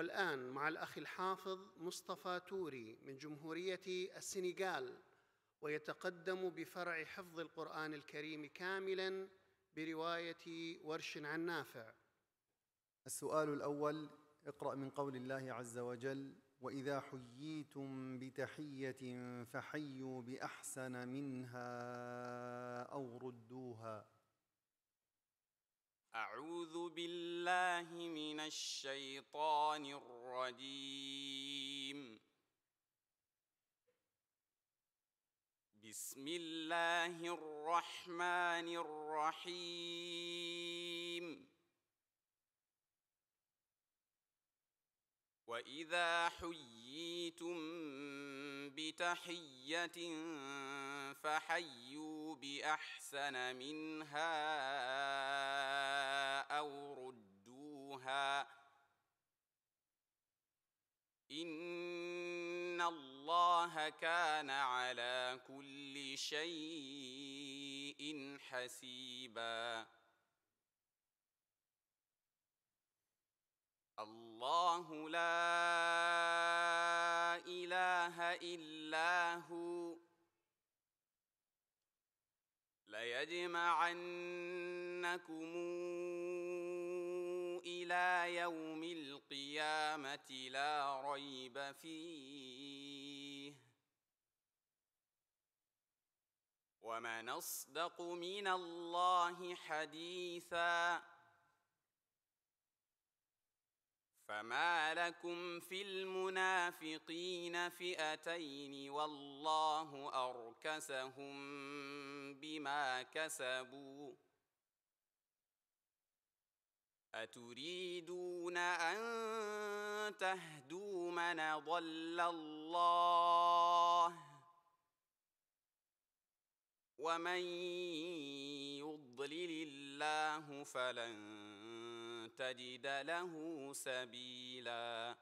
والآن مع الأخ الحافظ مصطفى توري من جمهورية السنغال ويتقدم بفرع حفظ القرآن الكريم كاملا برواية ورش عن نافع السؤال الأول اقرأ من قول الله عز وجل وإذا حييتم بتحية فحيوا بأحسن منها أو ردوها أعوذ بالله من الشيطان الرجيم بسم الله الرحمن الرحيم وإذا حييتم بتحية فحيوا باحسن منها او ردوها ان الله كان على كل شيء حسيبا الله لا اله الا هو ليجمعنكم إلى يوم القيامة لا ريب فيه ومن أصدق من الله حديثا فما لكم في المنافقين فئتين والله أركسهم بما كسبوا أتريدون أن تهدوا من ضل الله ومن يضلل الله فلن تجد له سبيلا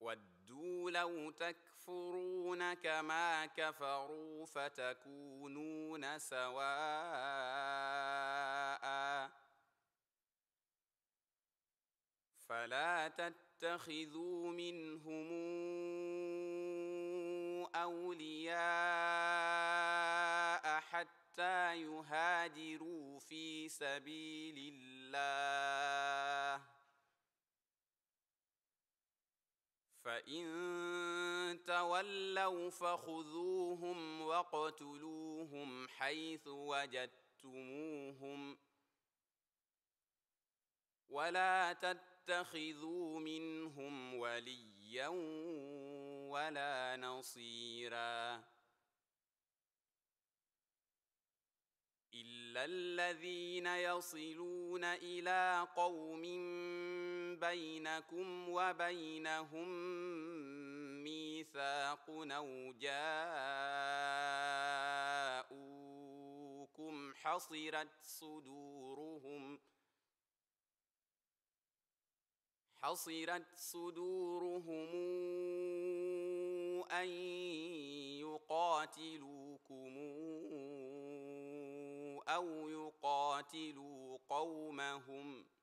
ودوا لو تكفروا يكفرون كما كفروا فتكونون سواء فلا تتخذوا منهم أولياء حتى يهاجروا في سبيل الله فإن تولوا فخذوهم واقتلوهم حيث وجدتموهم ولا تتخذوا منهم وليا ولا نصيرا الا الذين يصلون الى قوم بينكم وبينهم الميثاق أو جاءوكم حصرت صدورهم حصرت صدورهم أن يقاتلوكم أو يقاتلوا قومهم ۖ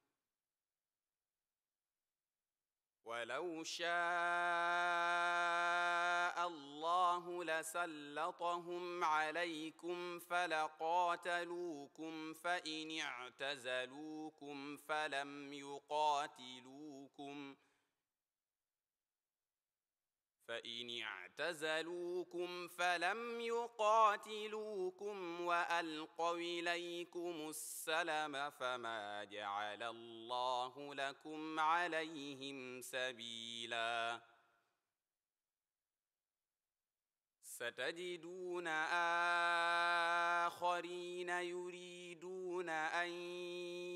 ولو شاء الله لسلطهم عليكم فلقاتلوكم فإن اعتزلوكم فلم يقاتلوكم ۖ فإن اعتزلوكم فلم يقاتلوكم وألقوا إليكم السلم فما جعل الله لكم عليهم سبيلا ستجدون آخرين يريدون أن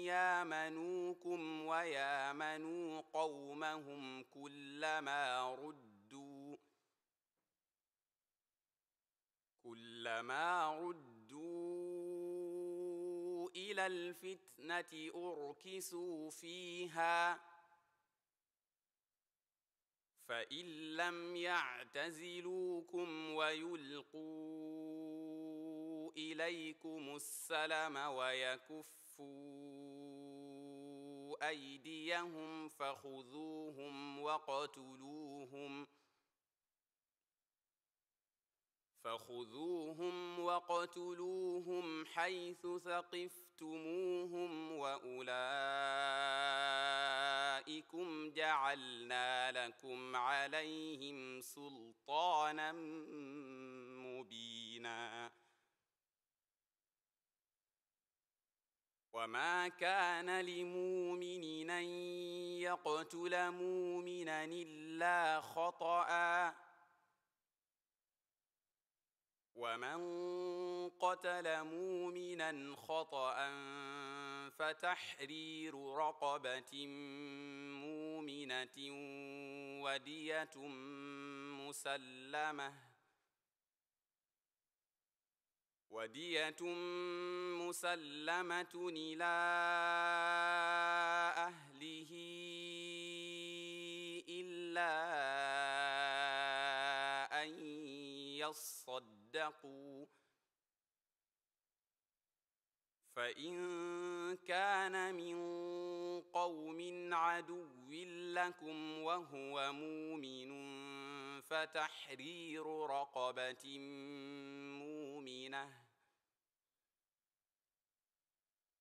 يامنوكم ويامنوا قومهم كلما رد كلما ردوا إلى الفتنة أركسوا فيها فإن لم يعتزلوكم ويلقوا إليكم السلام ويكفوا أيديهم فخذوهم وقتلوهم ۖ فخذوهم وقتلوهم حيث ثقفتموهم واولئكم جعلنا لكم عليهم سلطانا مبينا وما كان لمؤمن ان يقتل مؤمنا الا خطأ ومن قتل مؤمنا خطأ فتحرير رقبة مؤمنة ودية مسلمة ودية مسلمة إلى أهله إلا أن يصد صدقوا فإن كان من قوم عدو لكم وهو مؤمن فتحرير رقبة مؤمنة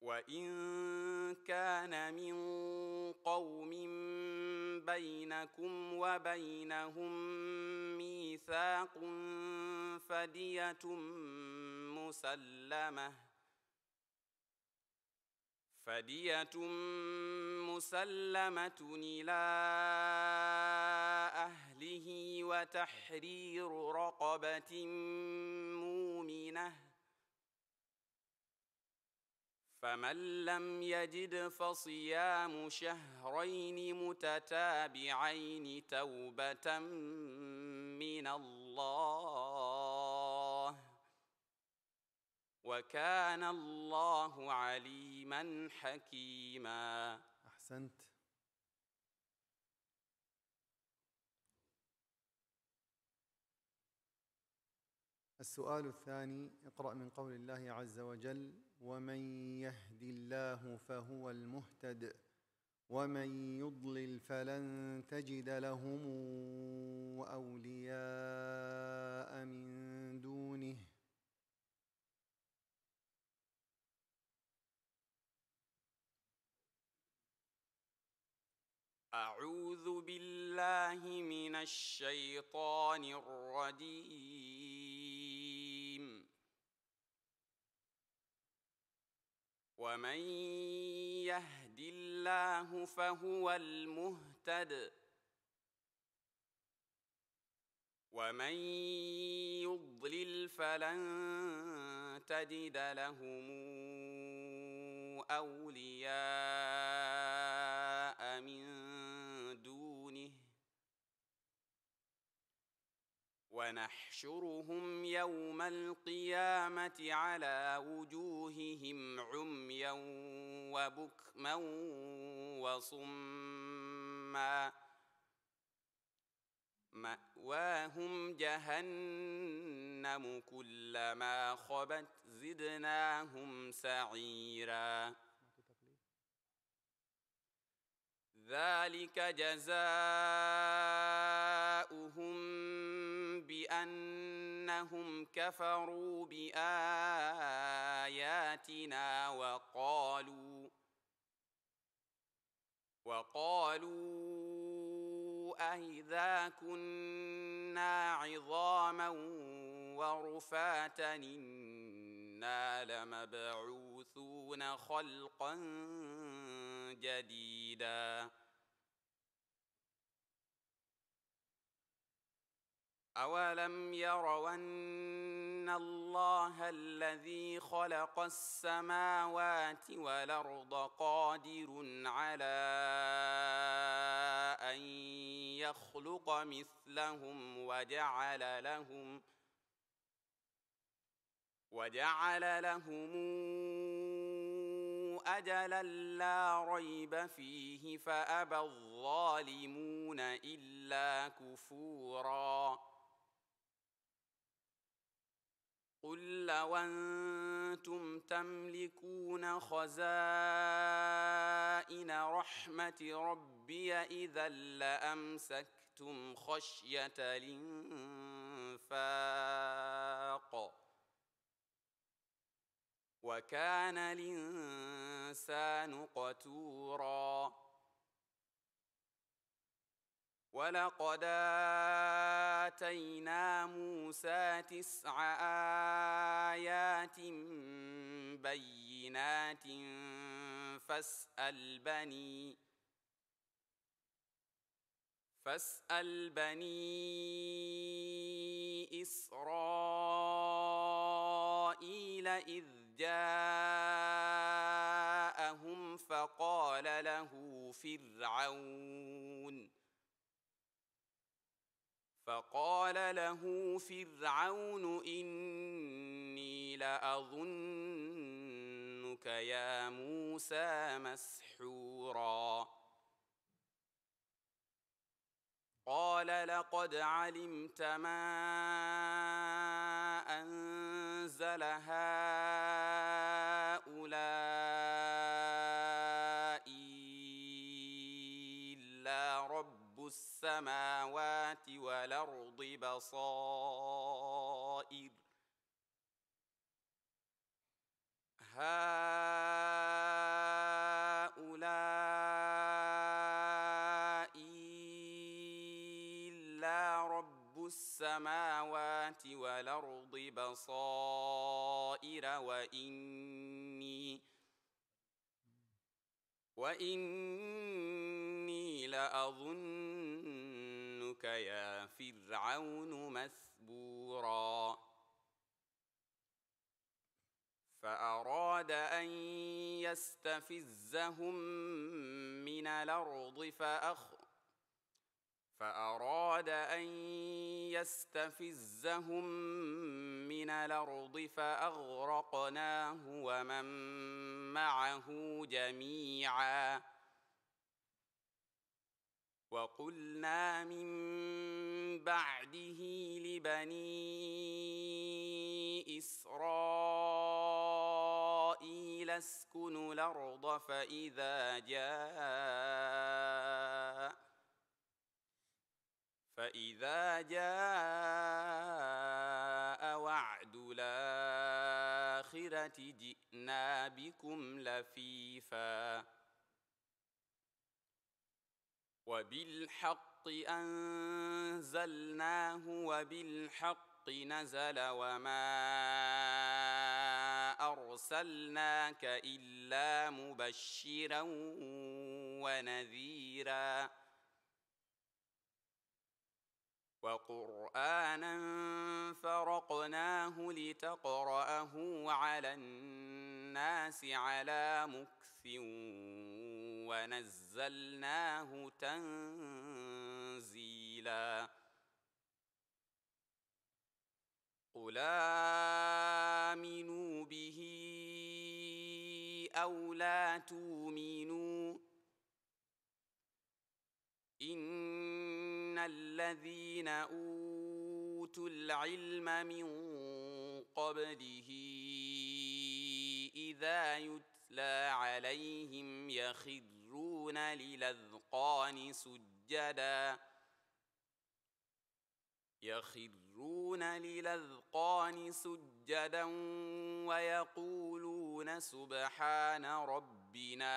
وإن كان من قوم بينكم وبينهم ميثاق فدية مسلمة فدية مسلمة إلى أهله وتحرير رقبة مؤمنة فمن لم يجد فصيام شهرين متتابعين توبة من الله وكان الله عليما حكيما أحسنت السؤال الثاني اقرأ من قول الله عز وجل ومن يهد الله فهو المهتد ومن يضلل فلن تجد لهم اولياء من دونه اعوذ بالله من الشيطان الرجيم ومن يهد الله فهو المهتد ومن يضلل فلن تجد لهم أولياء من ونحشرهم يوم القيامة على وجوههم عميا وبكما وصما مأواهم جهنم كلما خبت زدناهم سعيرا ذلك جزاؤهم بأنهم كفروا بآياتنا وقالوا وقالوا أئذا كنا عظاما ورفاتا إنا لمبعوثون خلقا جديدا أولم يرون أن الله الذي خلق السماوات والأرض قادر على أن يخلق مثلهم وجعل لهم وجعل لهم أجلا لا ريب فيه فأبى الظالمون إلا كفوراً وأنتم تملكون خزائن رحمة ربي إذا لأمسكتم خشية الإنفاق وكان الإنسان قتوراً ولقد آتينا موسى تسع آيات بينات فاسأل بني فاسأل بني إسرائيل إذ جاءهم فقال له فرعون فقال له فرعون إني لأظنك يا موسى مسحورا قال لقد علمت ما أنزل هؤلاء إلا رب رب السماوات والأرض بصائر هؤلاء إلا رب السماوات والأرض بصائر وإني وإني لأظنك يا فرعون مثبورا فأراد أن يستفزهم من الأرض فأخ فأراد أن يستفزهم من الأرض فأغرقناه ومن معه جميعاً وقلنا من بعده لبني إسرائيل اسكنوا الأرض فإذا جاء فإذا جاء وعد الآخرة جئنا بكم لفيفاً وبالحق أنزلناه وبالحق نزل وما أرسلناك إلا مبشرا ونذيرا وقرآنا فرقناه لتقرأه على الناس على مكث ونزلناه تنزيلا قل آمنوا به أو لا تؤمنوا إن الذين أوتوا العلم من قبله إذا يتلى عليهم يخض يخرون للذقان سجدا يخرون للذقان سجدا ويقولون سبحان ربنا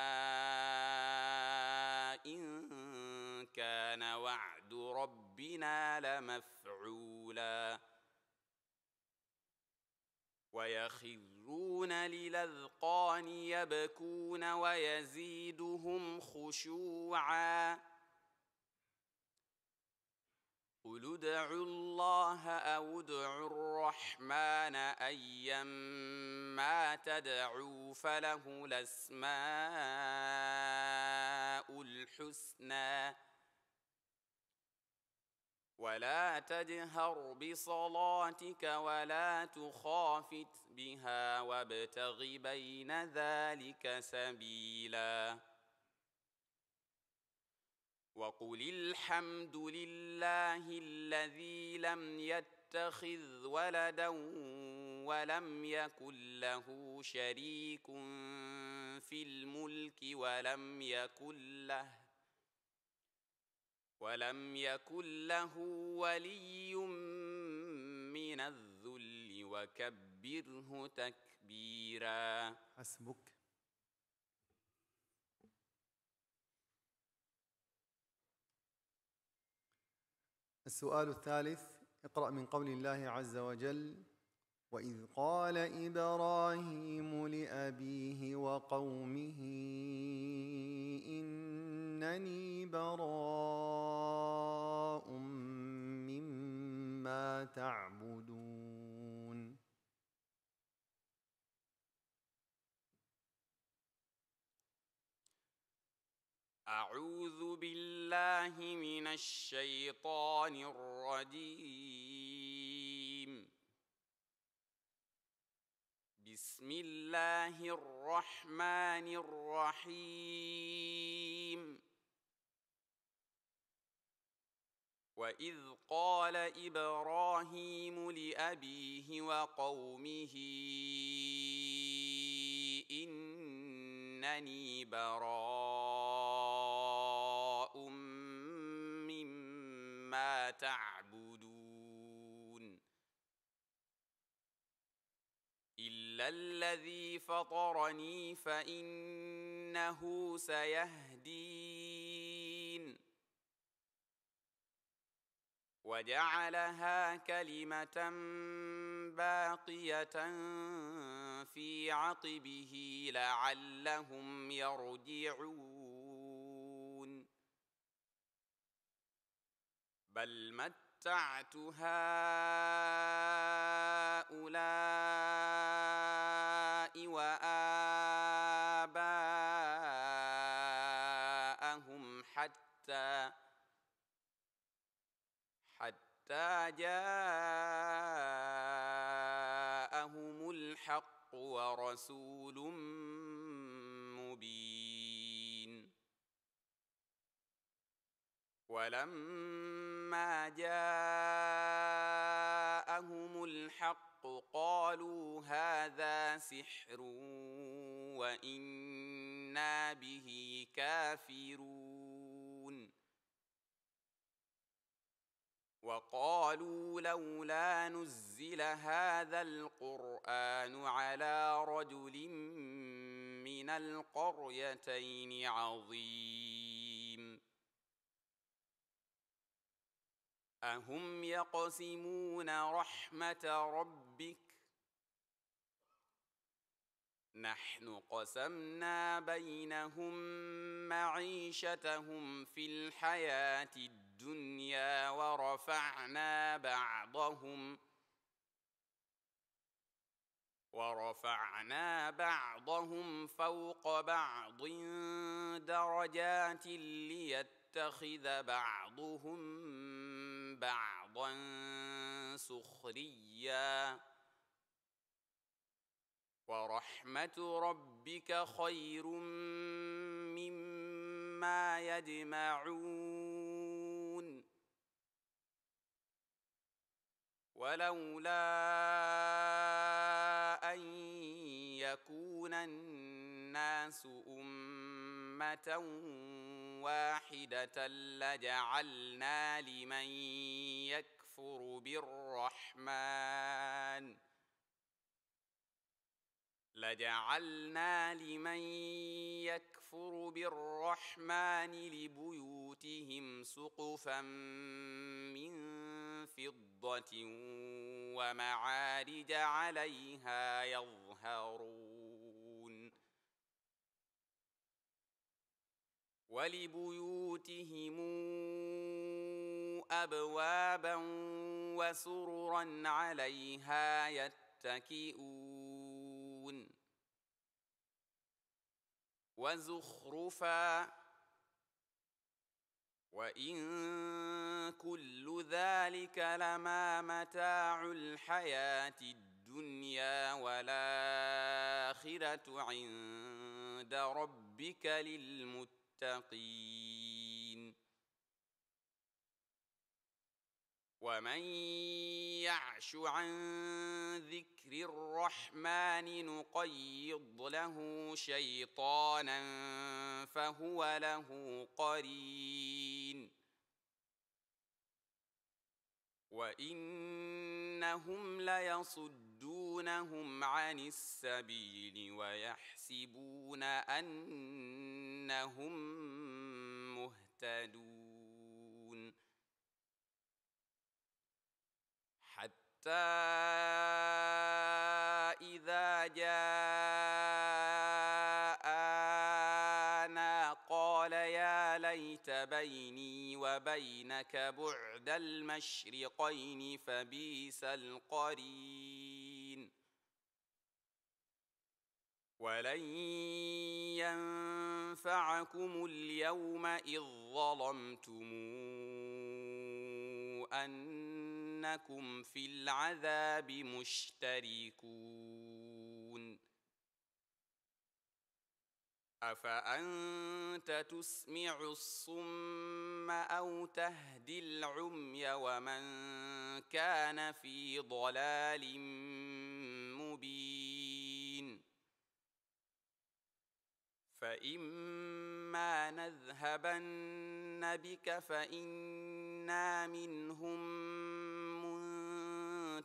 إن كان وعد ربنا لمفعولا ويخرون يخرون للأذقان يبكون ويزيدهم خشوعا قل ادعوا الله أو ادعوا الرحمن أيما تدعوا فله الأسماء الحسنى ولا تجهر بصلاتك ولا تخافت بها وابتغ بين ذلك سبيلا وقل الحمد لله الذي لم يتخذ ولدا ولم يكن له شريك في الملك ولم يكن له ولم يكن له ولي من الذل وكبره تكبيرا حسبك السؤال الثالث اقرأ من قول الله عز وجل وإذ قال إبراهيم لأبيه وقومه إنني براء ما تعبدون أعوذ بالله من الشيطان الرجيم بسم الله الرحمن الرحيم وإذ قال إبراهيم لأبيه وقومه إنني براء مما تعبدون إلا الذي فطرني فإنه سيهدي وجعلها كلمة باقية في عقبه لعلهم يرجعون بل متعت هؤلاء وآباءهم حتى حتى جاءهم الحق ورسول مبين ولما جاءهم الحق قالوا هذا سحر وإنا به كافرون وقالوا لولا نزل هذا القرآن على رجل من القريتين عظيم أهم يقسمون رحمة ربك نحن قسمنا بينهم معيشتهم في الحياة الدنيا الدنيا ورفعنا بعضهم ورفعنا بعضهم فوق بعض درجات ليتخذ بعضهم بعضا سخريا ورحمة ربك خير مما يجمعون ولولا أن يكون الناس أمة واحدة لجعلنا لمن يكفر بالرحمن لجعلنا لمن يكفر بالرحمن لبيوتهم سقفا من فضة ومعارج عليها يظهرون ولبيوتهم أبوابا وسررا عليها يتكئون وزخرفا وإن كل ذلك لما متاع الحياة الدنيا والآخرة عند ربك للمتقين ومن يعش عن ذكر الرحمن نقيض له شيطانا فهو له قرين وانهم ليصدونهم عن السبيل ويحسبون انهم مهتدون إذا جاءنا قال يا ليت بيني وبينك بعد المشرقين فبيس القرين ولن ينفعكم اليوم إذ ظلمتم أن انكم في العذاب مشتركون افانت تسمع الصم او تهدي العمي ومن كان في ضلال مبين فإما نذهبن بك فإنا منهم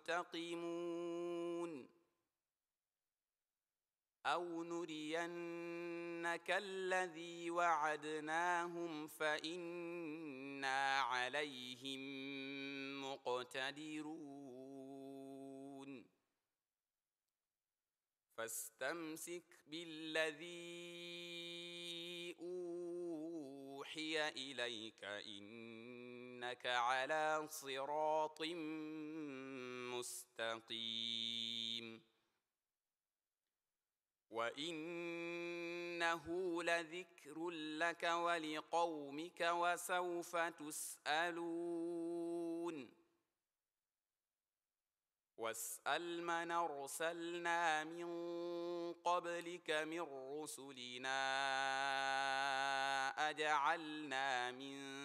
منتقمون أو نرينك الذي وعدناهم فإنا عليهم مقتدرون فاستمسك بالذي أوحي إليك إنك على صراط مستقيم وانه لذكر لك ولقومك وسوف تسالون واسال من ارسلنا من قبلك من رسلنا اجعلنا من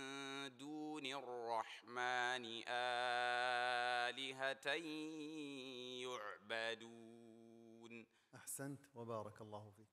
دون الرحمن آلهة يعبدون أحسنت وبارك الله فيك